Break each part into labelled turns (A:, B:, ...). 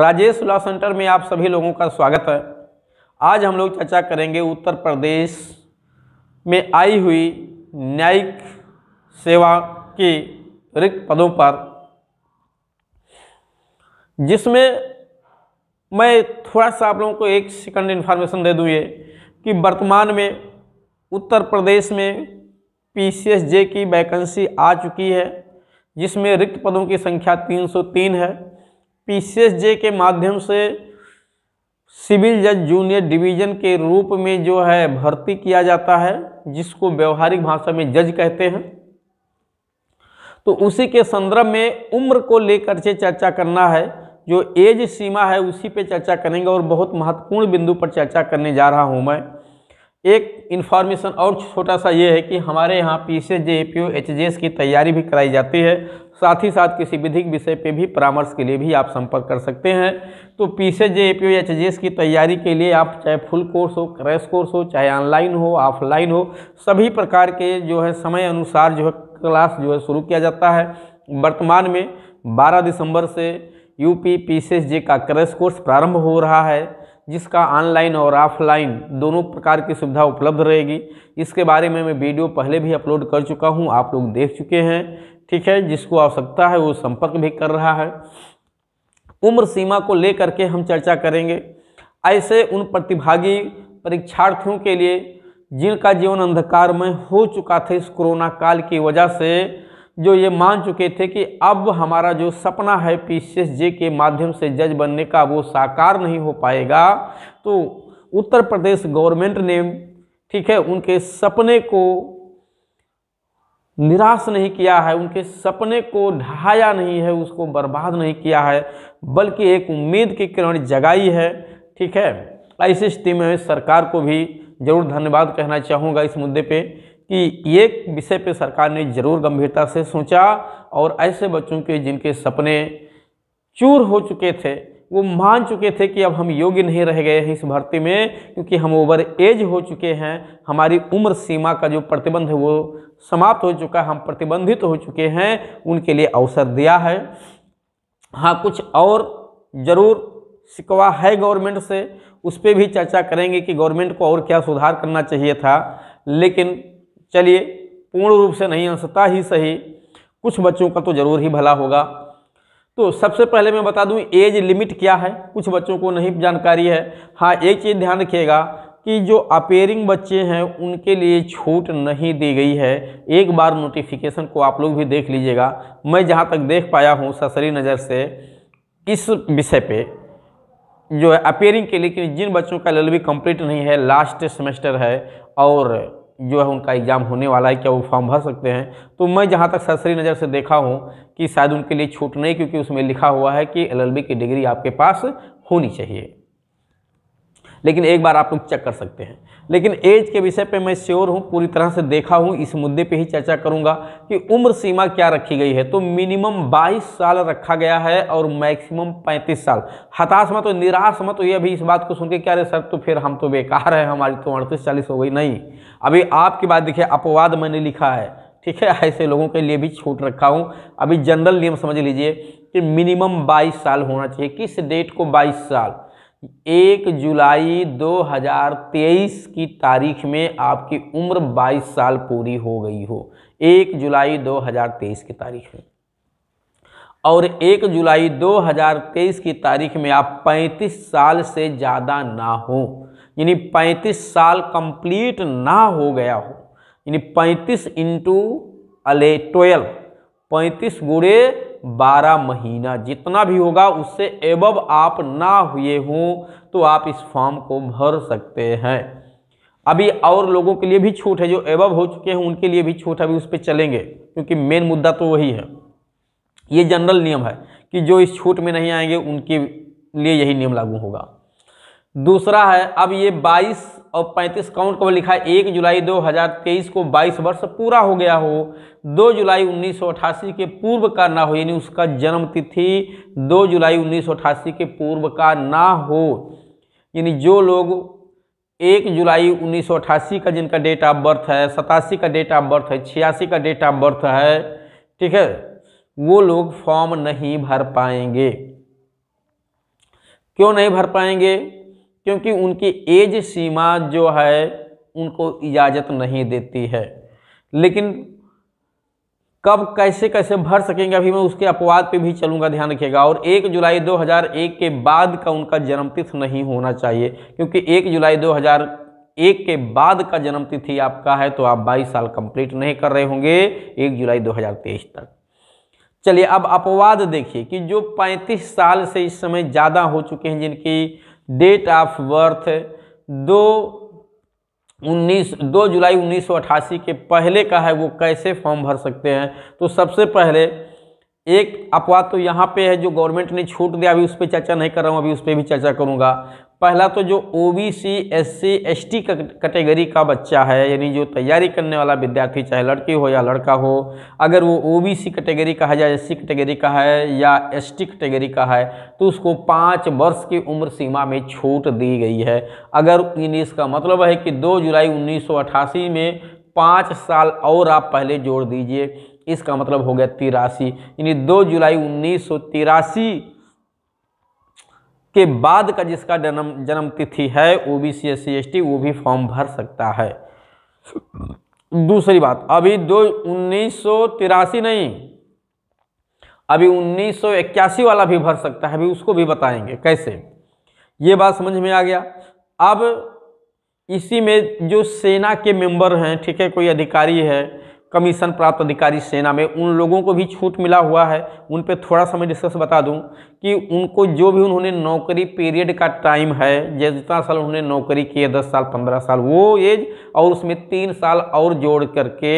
A: Rajesh law centre में आप सभी लोगों का स्वागत है आज हम लोग चर्चा करेंगे उत्तर प्रदेश में आई हुई न्यायिक सेवा के रिक्त पदों पर जिसमें मैं थोड़ा सा आप लोगों को एक सेकंड इन्फॉर्मेशन दे दूँ ये कि वर्तमान में उत्तर प्रदेश में पीसीएसजे की वैकेंसी आ चुकी है जिसमें रिक्त पदों की संख्या 303 है पीसीएसजे के माध्यम से सिविल जज जूनियर डिवीजन के रूप में जो है भर्ती किया जाता है जिसको व्यवहारिक भाषा में जज कहते हैं तो उसी के संदर्भ में उम्र को लेकर से चर्चा करना है जो एज सीमा है उसी पे चर्चा करेंगे और बहुत महत्वपूर्ण बिंदु पर चर्चा करने जा रहा हूं मैं एक इन्फॉर्मेशन और छोटा सा ये है कि हमारे यहाँ P C J P H की तैयारी भी कराई जाती है साथ ही साथ किसी विधिक विषय पे भी परामर्श के लिए भी आप संपर्क कर सकते हैं तो पी से जे पी एच जे की तैयारी के लिए आप चाहे फुल कोर्स हो क्रैश कोर्स हो चाहे ऑनलाइन हो ऑफलाइन हो सभी प्रकार के जो है समय अनुसार जो है क्लास जो है शुरू किया जाता है वर्तमान में बारह दिसंबर से यू पी का क्रैश कोर्स प्रारंभ हो रहा है जिसका ऑनलाइन और ऑफलाइन दोनों प्रकार की सुविधा उपलब्ध रहेगी इसके बारे में मैं वीडियो पहले भी अपलोड कर चुका हूँ आप लोग देख चुके हैं ठीक है जिसको आवश्यकता है वो संपर्क भी कर रहा है उम्र सीमा को लेकर के हम चर्चा करेंगे ऐसे उन प्रतिभागी परीक्षार्थियों के लिए जिनका जीवन अंधकारमय हो चुका था इस कोरोना काल की वजह से जो ये मान चुके थे कि अब हमारा जो सपना है पीसीएस जे के माध्यम से जज बनने का वो साकार नहीं हो पाएगा तो उत्तर प्रदेश गवर्नमेंट ने ठीक है उनके सपने को निराश नहीं किया है उनके सपने को ढहाया नहीं है उसको बर्बाद नहीं किया है बल्कि एक उम्मीद की किरण जगाई है ठीक है ऐसी स्थिति में सरकार को भी ज़रूर धन्यवाद कहना चाहूँगा इस मुद्दे पे कि ये विषय पे सरकार ने ज़रूर गंभीरता से सोचा और ऐसे बच्चों के जिनके सपने चूर हो चुके थे वो मान चुके थे कि अब हम योग्य नहीं रह गए हैं इस भर्ती में क्योंकि हम ओवर एज हो चुके हैं हमारी उम्र सीमा का जो प्रतिबंध है वो समाप्त हो चुका है हम प्रतिबंधित हो चुके हैं उनके लिए अवसर दिया है हाँ कुछ और ज़रूर सिकवा है गवर्नमेंट से उस पर भी चर्चा करेंगे कि गवर्नमेंट को और क्या सुधार करना चाहिए था लेकिन चलिए पूर्ण रूप से नहीं अंशता ही सही कुछ बच्चों का तो ज़रूर ही भला होगा तो सबसे पहले मैं बता दूं एज लिमिट क्या है कुछ बच्चों को नहीं जानकारी है हाँ एक चीज़ ध्यान रखिएगा कि जो अपेयरिंग बच्चे हैं उनके लिए छूट नहीं दी गई है एक बार नोटिफिकेशन को आप लोग भी देख लीजिएगा मैं जहाँ तक देख पाया हूँ ससरी नज़र से इस विषय पे जो है अपेयरिंग के लिए जिन बच्चों का एल कंप्लीट नहीं है लास्ट सेमेस्टर है और जो है उनका एग्ज़ाम होने वाला है क्या वो फॉर्म भर सकते हैं तो मैं जहाँ तक सरसरी नज़र से देखा हूँ कि शायद उनके लिए छूट नहीं क्योंकि उसमें लिखा हुआ है कि एलएलबी की डिग्री आपके पास होनी चाहिए लेकिन एक बार आप लोग चेक कर सकते हैं लेकिन एज के विषय पे मैं श्योर हूँ पूरी तरह से देखा हूँ इस मुद्दे पे ही चर्चा करूँगा कि उम्र सीमा क्या रखी गई है तो मिनिमम 22 साल रखा गया है और मैक्सिमम 35 साल हताश मत हो निराश मत हो ये अभी इस बात को सुन के क्या रे सर तो फिर हम तो बेकार है हमारी तो अड़तीस चालीस हो गई नहीं अभी आपकी बात देखिए अपवाद मैंने लिखा है ठीक है ऐसे लोगों के लिए भी छूट रखा हूँ अभी जनरल नियम समझ लीजिए कि मिनिमम 22 साल होना चाहिए किस डेट को 22 साल एक जुलाई 2023 की तारीख में आपकी उम्र 22 साल पूरी हो गई हो एक जुलाई 2023 की तारीख में और एक जुलाई 2023 की तारीख में आप 35 साल से ज़्यादा ना हो यानी 35 साल कंप्लीट ना हो गया हो यानी 35 इंटू अले ट्वेल्व पैंतीस गुड़े बारह महीना जितना भी होगा उससे एबब आप ना हुए हों तो आप इस फॉर्म को भर सकते हैं अभी और लोगों के लिए भी छूट है जो एबब हो चुके हैं उनके लिए भी छूट अभी उस पर चलेंगे क्योंकि मेन मुद्दा तो वही है ये जनरल नियम है कि जो इस छूट में नहीं आएंगे उनके लिए यही नियम लागू होगा दूसरा है अब ये बाईस और 35 काउंट कब लिखा है एक जुलाई 2023 को 22 वर्ष पूरा हो गया हो 2 जुलाई 1988 के पूर्व का ना हो यानी उसका जन्म तिथि 2 जुलाई 1988 के पूर्व का ना हो यानी जो लोग एक जुलाई 1988 का जिनका डेट ऑफ बर्थ है सतासी का डेट ऑफ बर्थ है छियासी का डेट ऑफ बर्थ है ठीक है वो लोग फॉर्म नहीं भर पाएंगे क्यों नहीं भर पाएंगे क्योंकि उनकी एज सीमा जो है उनको इजाज़त नहीं देती है लेकिन कब कैसे कैसे भर सकेंगे अभी मैं उसके अपवाद पे भी चलूंगा ध्यान रखिएगा और एक जुलाई 2001 के बाद का उनका जन्मतिथि नहीं होना चाहिए क्योंकि एक जुलाई 2001 के बाद का जन्मतिथि आपका है तो आप 22 साल कंप्लीट नहीं कर रहे होंगे एक जुलाई 2023 तक चलिए अब अपवाद देखिए कि जो 35 साल से इस समय ज़्यादा हो चुके हैं जिनकी डेट ऑफ बर्थ दो उन्नीस दो जुलाई उन्नीस के पहले का है वो कैसे फॉर्म भर सकते हैं तो सबसे पहले एक अपवाद तो यहाँ पे है जो गवर्नमेंट ने छूट दिया अभी उस पर चर्चा नहीं कर रहा हूँ अभी उस पर भी चर्चा करूँगा पहला तो जो O B C S C S T category का बच्चा है यानी जो तैयारी करने वाला विद्यार्थी चाहे लड़की हो या लड़का हो अगर वो ओ बी सी कैटेगरी का है या एस सी कैटेगरी का है या एस टी कैटेगरी का है तो उसको पाँच वर्ष की उम्र सीमा में छूट दी गई है अगर इसका मतलब है कि दो जुलाई उन्नीस में पाँच साल और आप पहले जोड़ दीजिए इसका मतलब हो गया तिरासी यानी दो जुलाई उन्नीस सौ तिरासी के बाद का जिसका जन्म जन्म तिथि है O B C S C S T वो भी फॉर्म भर सकता है दूसरी बात अभी दो उन्नीस सौ तिरासी नहीं अभी उन्नीस सौ इक्यासी वाला भी भर सकता है अभी उसको भी बताएंगे कैसे ये बात समझ में आ गया अब इसी में जो सेना के मेंबर हैं ठीक है कोई अधिकारी है कमीशन प्राप्त अधिकारी सेना में उन लोगों को भी छूट मिला हुआ है उन पर थोड़ा समय डिस्कस बता दूं कि उनको जो भी उन्होंने नौकरी पीरियड का टाइम है जैसे जितना साल उन्होंने नौकरी की है दस साल पंद्रह साल वो एज और उसमें तीन साल और जोड़ करके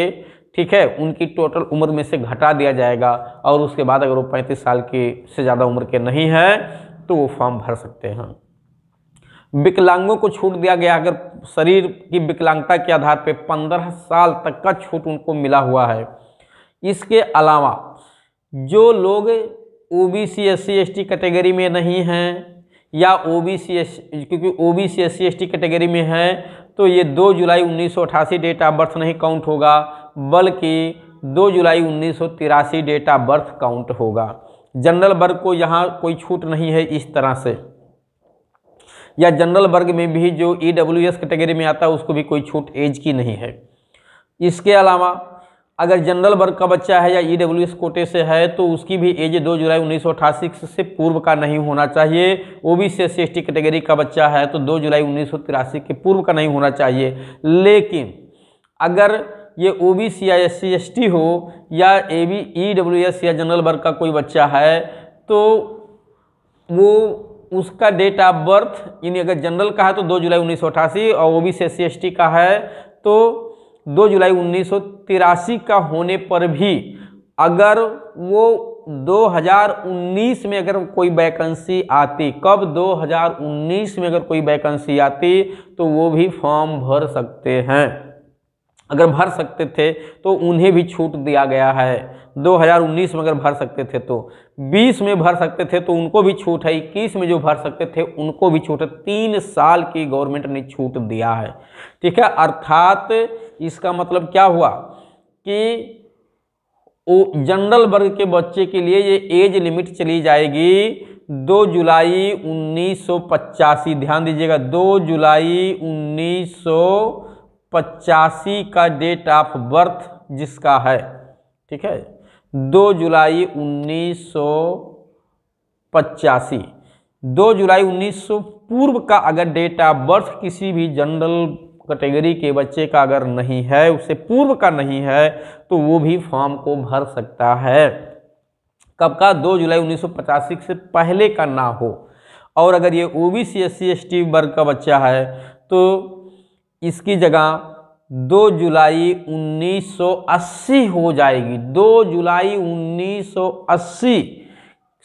A: ठीक है उनकी टोटल उम्र में से घटा दिया जाएगा और उसके बाद अगर वो पैंतीस साल के से ज़्यादा उम्र के नहीं हैं तो वो फॉर्म भर सकते हैं विकलांगों को छूट दिया गया अगर शरीर की विकलांगता के आधार पर पंद्रह साल तक का छूट उनको मिला हुआ है इसके अलावा जो लोग O B C S C S T category में नहीं हैं या ओ बी सी एस क्योंकि O B C S C S T category में हैं तो ये दो जुलाई उन्नीस सौ अठासी डेट ऑफ बर्थ नहीं काउंट होगा बल्कि दो जुलाई उन्नीस सौ तिरासी डेट ऑफ बर्थ काउंट होगा जनरल वर्ग को यहाँ कोई छूट नहीं है इस तरह से या जनरल वर्ग में भी जो ई डब्ल्यू एस कैटेगरी में आता है उसको भी कोई छूट एज की नहीं है इसके अलावा अगर जनरल वर्ग का बच्चा है या ई डब्ल्यू एस कोटे से है तो उसकी भी एज दो जुलाई उन्नीस से पूर्व का नहीं होना चाहिए O B C S T category का बच्चा है तो दो जुलाई उन्नीस के पूर्व का नहीं होना चाहिए लेकिन अगर ये ओ बी सी या एस सी एस टी हो या A B E W S या जनरल वर्ग का कोई बच्चा है तो वो उसका डेट ऑफ बर्थ यानी अगर तो जनरल का है तो 2 जुलाई उन्नीस और OBC B C S C का है तो 2 जुलाई उन्नीस का होने पर भी अगर वो 2019 में अगर कोई वैकेंसी आती कब 2019 में अगर कोई वैकेंसी आती तो वो भी फॉर्म भर सकते हैं अगर भर सकते थे तो उन्हें भी छूट दिया गया है 2019 में अगर भर सकते थे तो 20 में भर सकते थे तो उनको भी छूट है इक्कीस में जो भर सकते थे उनको भी छूट है तीन साल की गवर्नमेंट ने छूट दिया है ठीक है अर्थात इसका मतलब क्या हुआ कि जनरल वर्ग के बच्चे के लिए ये एज लिमिट चली जाएगी दो जुलाई उन्नीस ध्यान दीजिएगा दो जुलाई उन्नीस पचासी का डेट ऑफ बर्थ जिसका है ठीक है दो जुलाई उन्नीस सौ पचासी दो जुलाई उन्नीस सौ पूर्व का अगर डेट ऑफ बर्थ किसी भी जनरल कैटेगरी के बच्चे का अगर नहीं है उससे पूर्व का नहीं है तो वो भी फॉर्म को भर सकता है कब का दो जुलाई उन्नीस से पहले का ना हो और अगर ये O B C S C S T वर्ग का बच्चा है तो इसकी जगह दो जुलाई 1980 हो जाएगी दो जुलाई 1980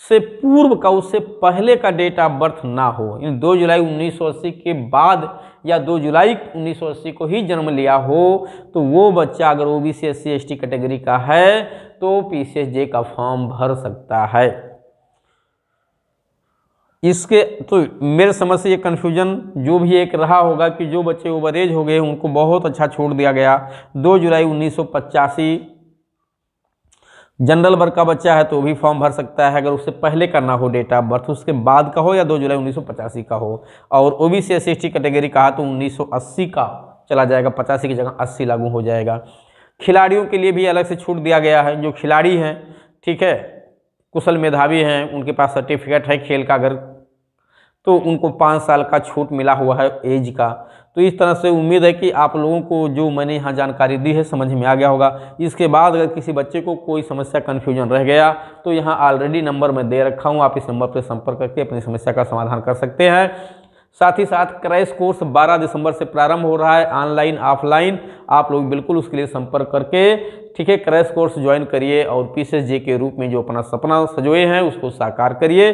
A: से पूर्व का उससे पहले का डेट ऑफ बर्थ ना हो यानी दो जुलाई 1980 के बाद या दो जुलाई 1980 को ही जन्म लिया हो तो वो बच्चा अगर O B C S C category का है तो पी सी एस जे का फॉर्म भर सकता है इसके तो मेरे समझ से ये कन्फ्यूजन जो भी एक रहा होगा कि जो बच्चे ओवर एज हो गए उनको बहुत अच्छा छोड़ दिया गया दो जुलाई उन्नीस जनरल वर्ग का बच्चा है तो भी फॉर्म भर सकता है अगर उससे पहले करना हो डेट ऑफ बर्थ उसके बाद का हो या दो जुलाई उन्नीस का हो और O B C S T category का तो उन्नीस का चला जाएगा पचासी की जगह अस्सी लागू हो जाएगा खिलाड़ियों के लिए भी अलग से छूट दिया गया है जो खिलाड़ी हैं ठीक है कुशल मेधावी हैं उनके पास सर्टिफिकेट है खेल का अगर तो उनको पाँच साल का छूट मिला हुआ है एज का तो इस तरह से उम्मीद है कि आप लोगों को जो मैंने यहाँ जानकारी दी है समझ में आ गया होगा इसके बाद अगर किसी बच्चे को कोई समस्या कन्फ्यूजन रह गया तो यहाँ ऑलरेडी नंबर मैं दे रखा हूँ आप इस नंबर पर संपर्क करके अपनी समस्या का समाधान कर सकते हैं साथ ही साथ क्रैश कोर्स 12 दिसंबर से प्रारंभ हो रहा है ऑनलाइन ऑफलाइन आप लोग बिल्कुल उसके लिए संपर्क करके ठीक है क्रैश कोर्स ज्वाइन करिए और पीसीएसजे के रूप में जो अपना सपना सजोए हैं उसको साकार करिए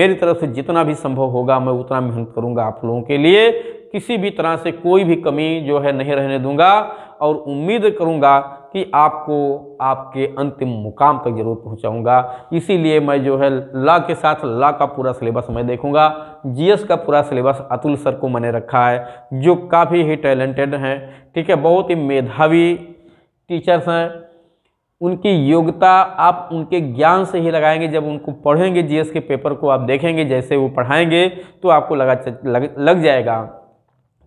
A: मेरी तरफ से जितना भी संभव होगा मैं उतना मेहनत करूंगा आप लोगों के लिए किसी भी तरह से कोई भी कमी जो है नहीं रहने दूंगा और उम्मीद करूंगा कि आपको आपके अंतिम मुकाम तक जरूर पहुंचाऊंगा इसीलिए मैं जो है ला के साथ ला का पूरा सिलेबस मैं देखूंगा जीएस का पूरा सिलेबस अतुल सर को मैंने रखा है जो काफ़ी ही टैलेंटेड हैं ठीक है बहुत ही मेधावी टीचर्स हैं उनकी योग्यता आप उनके ज्ञान से ही लगाएंगे जब उनको पढ़ेंगे जीएस के पेपर को आप देखेंगे जैसे वो पढ़ाएंगे तो आपको लगा लग, लग जाएगा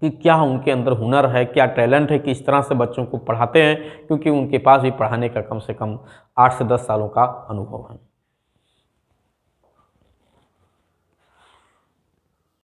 A: कि क्या उनके अंदर हुनर है क्या टैलेंट है किस तरह से बच्चों को पढ़ाते हैं क्योंकि उनके पास भी पढ़ाने का कम से कम आठ से दस सालों का अनुभव है